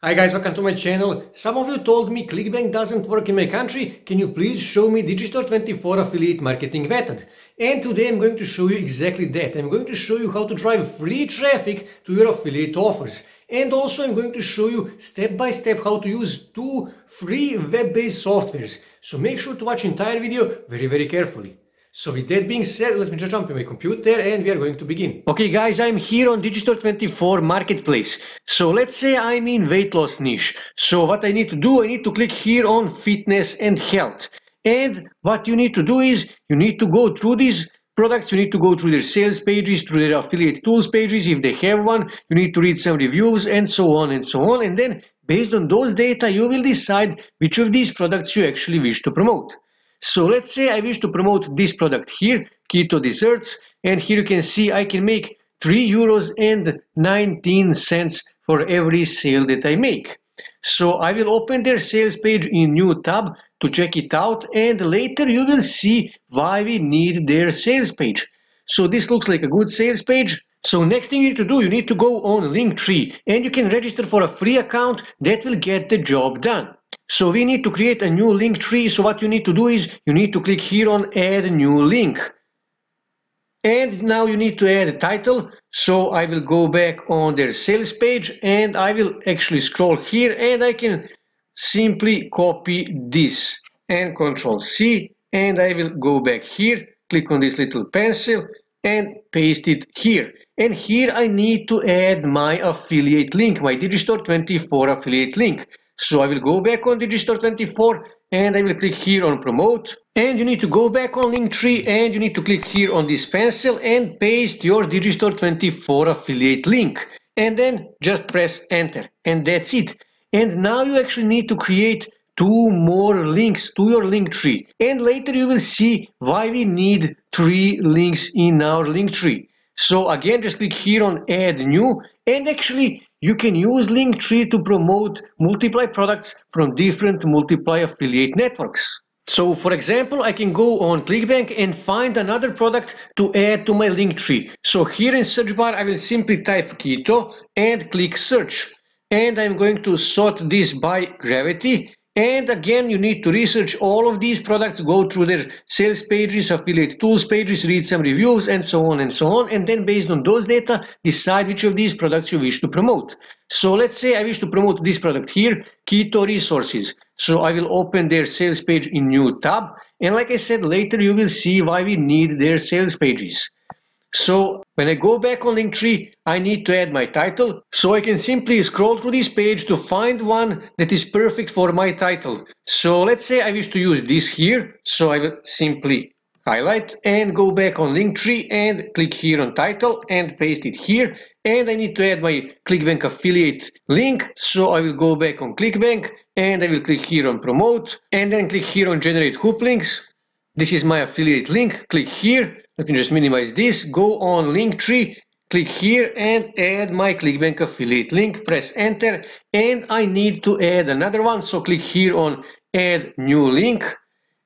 Hi guys, welcome to my channel. Some of you told me ClickBank doesn't work in my country. Can you please show me Digistore24 affiliate marketing method? And today I'm going to show you exactly that. I'm going to show you how to drive free traffic to your affiliate offers. And also I'm going to show you step by step how to use two free web-based softwares. So make sure to watch entire video very very carefully. So with that being said, let me just jump in my computer and we are going to begin. Okay guys, I'm here on Digital 24 Marketplace. So let's say I'm in weight loss niche. So what I need to do, I need to click here on fitness and health. And what you need to do is you need to go through these products, you need to go through their sales pages, through their affiliate tools pages if they have one, you need to read some reviews and so on and so on. And then based on those data, you will decide which of these products you actually wish to promote. So let's say I wish to promote this product here, keto desserts, and here you can see I can make 3 euros and 19 cents for every sale that I make. So I will open their sales page in new tab to check it out and later you will see why we need their sales page. So this looks like a good sales page. So next thing you need to do, you need to go on Linktree and you can register for a free account that will get the job done. So we need to create a new link tree. So what you need to do is you need to click here on add new link. And now you need to add a title. So I will go back on their sales page and I will actually scroll here and I can simply copy this and control C and I will go back here, click on this little pencil and paste it here. And here I need to add my affiliate link, my Digistore 24 affiliate link. So I will go back on Digital 24 and I will click here on promote and you need to go back on Linktree and you need to click here on this pencil and paste your Digital 24 affiliate link and then just press enter and that's it. And now you actually need to create two more links to your link tree and later you will see why we need three links in our link tree. So again just click here on add new and actually you can use Linktree to promote Multiply products from different Multiply affiliate networks. So for example, I can go on ClickBank and find another product to add to my Linktree. So here in search bar, I will simply type keto and click search. And I'm going to sort this by gravity and again, you need to research all of these products, go through their sales pages, affiliate tools pages, read some reviews, and so on and so on. And then, based on those data, decide which of these products you wish to promote. So, let's say I wish to promote this product here, Keto Resources. So, I will open their sales page in new tab. And like I said, later you will see why we need their sales pages. So when I go back on Linktree, I need to add my title. So I can simply scroll through this page to find one that is perfect for my title. So let's say I wish to use this here. So I will simply highlight and go back on Linktree and click here on title and paste it here. And I need to add my ClickBank affiliate link. So I will go back on ClickBank and I will click here on promote and then click here on generate hoop links. This is my affiliate link, click here you can just minimize this, go on Linktree, click here and add my ClickBank affiliate link, press enter, and I need to add another one, so click here on add new link,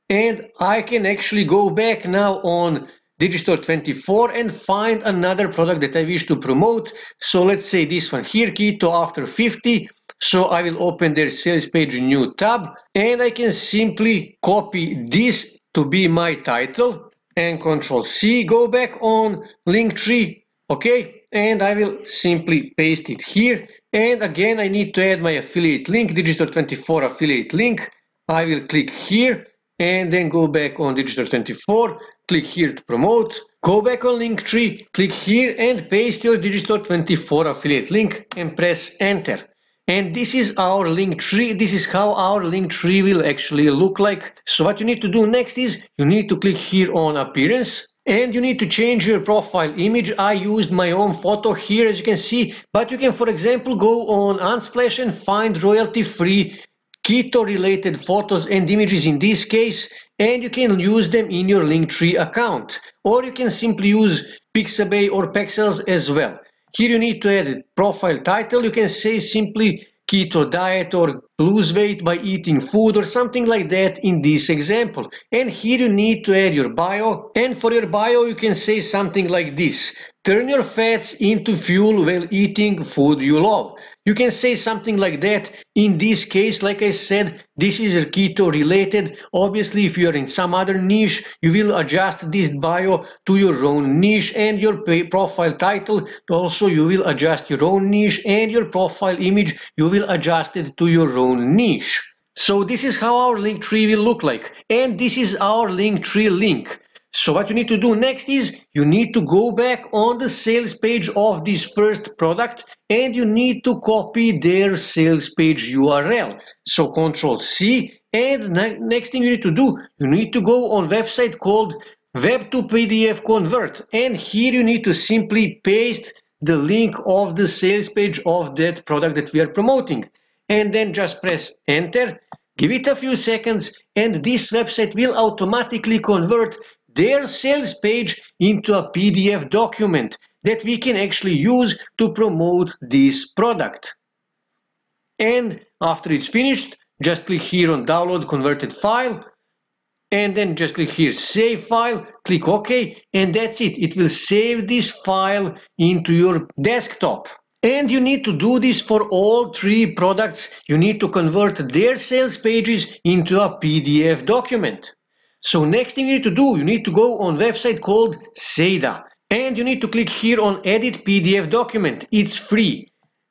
and I can actually go back now on Digistore 24 and find another product that I wish to promote. So let's say this one here, Keto After 50, so I will open their sales page new tab and I can simply copy this to be my title and control C, go back on Linktree, okay? And I will simply paste it here. And again, I need to add my affiliate link, Digital24 affiliate link. I will click here and then go back on Digital24, click here to promote, go back on Linktree, click here and paste your Digital24 affiliate link and press enter. And this is our link tree. This is how our link tree will actually look like. So what you need to do next is you need to click here on appearance and you need to change your profile image. I used my own photo here as you can see, but you can for example go on Unsplash and find royalty free keto related photos and images in this case and you can use them in your Linktree account or you can simply use Pixabay or Pexels as well. Here you need to edit profile title. You can say simply keto diet or lose weight by eating food or something like that in this example. And here you need to add your bio. And for your bio, you can say something like this. Turn your fats into fuel while eating food you love. You can say something like that. In this case, like I said, this is keto related. Obviously, if you're in some other niche, you will adjust this bio to your own niche and your profile title. Also, you will adjust your own niche and your profile image. You will adjust it to your own niche. So this is how our link tree will look like. And this is our link tree link. So what you need to do next is you need to go back on the sales page of this first product and you need to copy their sales page URL. So control C and ne next thing you need to do, you need to go on website called web to PDF convert and here you need to simply paste the link of the sales page of that product that we are promoting and then just press enter give it a few seconds and this website will automatically convert their sales page into a PDF document that we can actually use to promote this product. And after it's finished, just click here on download converted file and then just click here save file click ok and that's it it will save this file into your desktop and you need to do this for all three products you need to convert their sales pages into a pdf document so next thing you need to do, you need to go on website called SEDA and you need to click here on edit PDF document. It's free.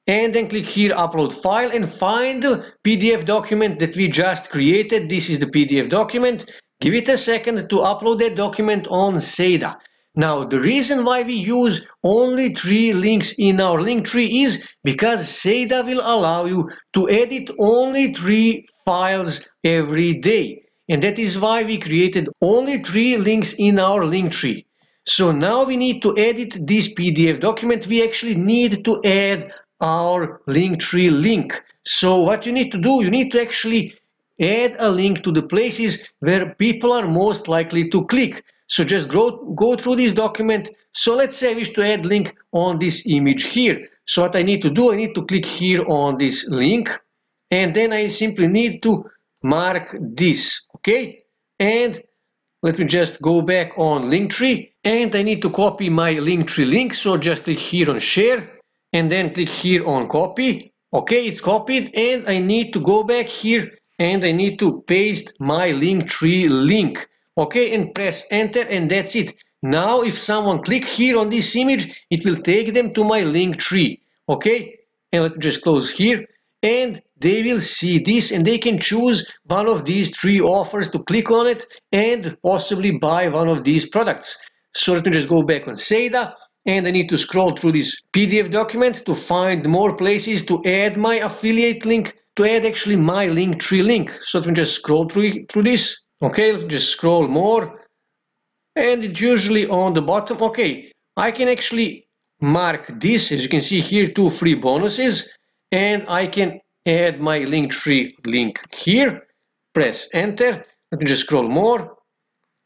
And then click here upload file and find the PDF document that we just created. This is the PDF document. Give it a second to upload that document on SEDA. Now, the reason why we use only three links in our link tree is because SEDA will allow you to edit only three files every day. And that is why we created only three links in our link tree. So now we need to edit this PDF document. We actually need to add our link tree link. So what you need to do, you need to actually add a link to the places where people are most likely to click. So just go, go through this document. So let's say I wish to add link on this image here. So what I need to do, I need to click here on this link and then I simply need to mark this okay and let me just go back on Linktree and I need to copy my Linktree link so just click here on share and then click here on copy okay it's copied and I need to go back here and I need to paste my Linktree link okay and press enter and that's it now if someone click here on this image it will take them to my link tree okay and let me just close here and they will see this and they can choose one of these three offers to click on it and possibly buy one of these products. So let me just go back on Seda and I need to scroll through this PDF document to find more places to add my affiliate link, to add actually my link, three link. So let me just scroll through, through this. Okay, let's just scroll more. And it's usually on the bottom. Okay, I can actually mark this, as you can see here, two free bonuses and I can add my link tree link here. Press enter. Let me just scroll more.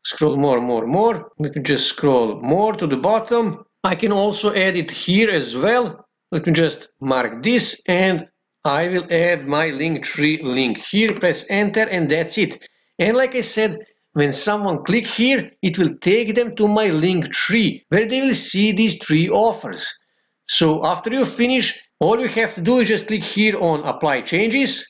Scroll more, more, more. Let me just scroll more to the bottom. I can also add it here as well. Let me just mark this and I will add my link tree link here. Press enter and that's it. And like I said, when someone click here, it will take them to my link tree where they will see these three offers. So after you finish, all you have to do is just click here on apply changes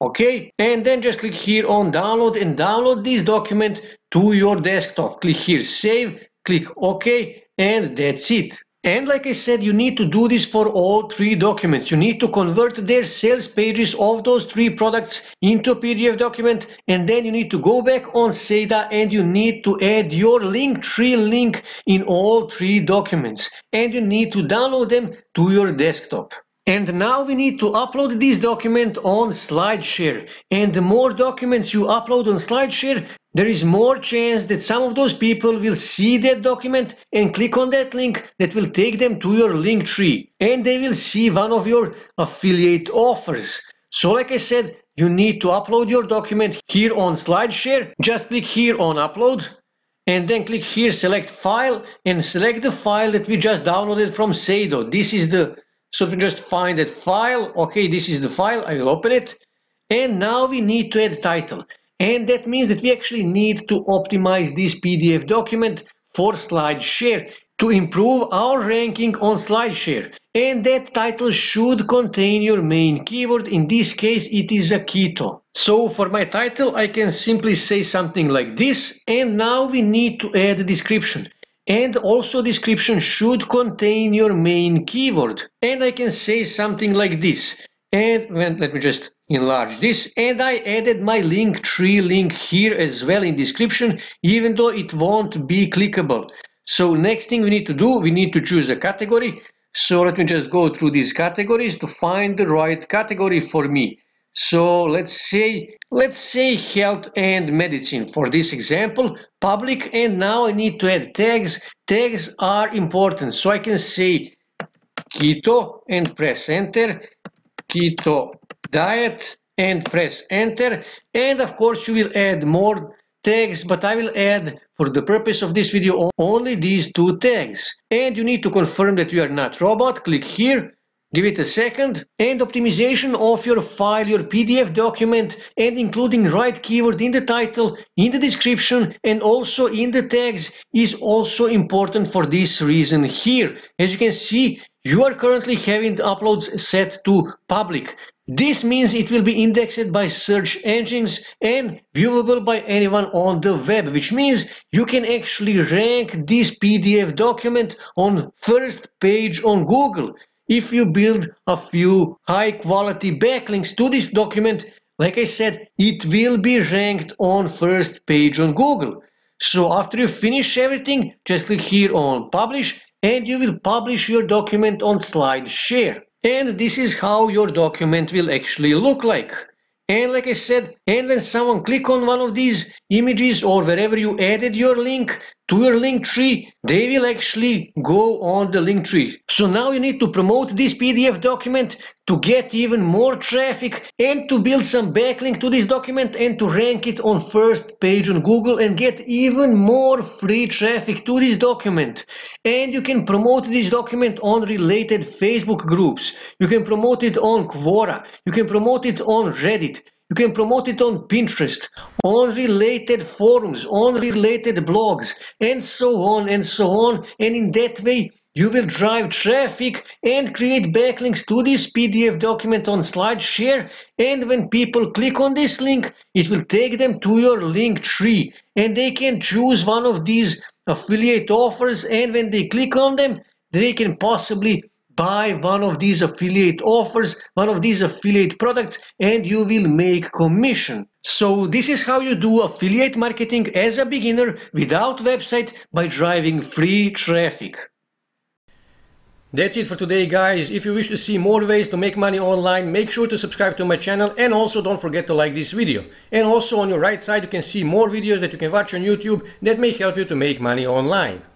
okay and then just click here on download and download this document to your desktop click here save click ok and that's it and like I said, you need to do this for all three documents. You need to convert their sales pages of those three products into a PDF document. And then you need to go back on SEDA and you need to add your link tree link in all three documents. And you need to download them to your desktop. And now we need to upload this document on SlideShare. And the more documents you upload on SlideShare, there is more chance that some of those people will see that document and click on that link that will take them to your link tree and they will see one of your affiliate offers. So like I said, you need to upload your document here on SlideShare. Just click here on upload and then click here select file and select the file that we just downloaded from Sado. This is the, so we just find that file. Okay, this is the file. I will open it. And now we need to add title. And that means that we actually need to optimize this PDF document for SlideShare to improve our ranking on SlideShare. And that title should contain your main keyword. In this case, it is a keto. So for my title, I can simply say something like this. And now we need to add a description. And also description should contain your main keyword. And I can say something like this. And when, let me just enlarge this. And I added my link tree link here as well in description, even though it won't be clickable. So next thing we need to do, we need to choose a category. So let me just go through these categories to find the right category for me. So let's say, let's say health and medicine for this example, public, and now I need to add tags. Tags are important. So I can say keto and press enter keto diet and press enter and of course you will add more tags but I will add for the purpose of this video only these two tags and you need to confirm that you are not robot click here give it a second and optimization of your file your PDF document and including right keyword in the title in the description and also in the tags is also important for this reason here as you can see you are currently having the uploads set to public. This means it will be indexed by search engines and viewable by anyone on the web, which means you can actually rank this PDF document on first page on Google if you build a few high quality backlinks to this document like I said, it will be ranked on first page on Google. So after you finish everything, just click here on publish and you will publish your document on SlideShare. And this is how your document will actually look like. And like I said, and when someone click on one of these images or wherever you added your link, to your link tree, they will actually go on the link tree. So now you need to promote this PDF document to get even more traffic and to build some backlink to this document and to rank it on first page on Google and get even more free traffic to this document. And you can promote this document on related Facebook groups. You can promote it on Quora. You can promote it on Reddit. You can promote it on Pinterest, on related forums, on related blogs, and so on and so on. And in that way, you will drive traffic and create backlinks to this PDF document on SlideShare. And when people click on this link, it will take them to your link tree. And they can choose one of these affiliate offers. And when they click on them, they can possibly buy one of these affiliate offers, one of these affiliate products, and you will make commission. So this is how you do affiliate marketing as a beginner without website by driving free traffic. That's it for today guys. If you wish to see more ways to make money online, make sure to subscribe to my channel and also don't forget to like this video. And also on your right side you can see more videos that you can watch on YouTube that may help you to make money online.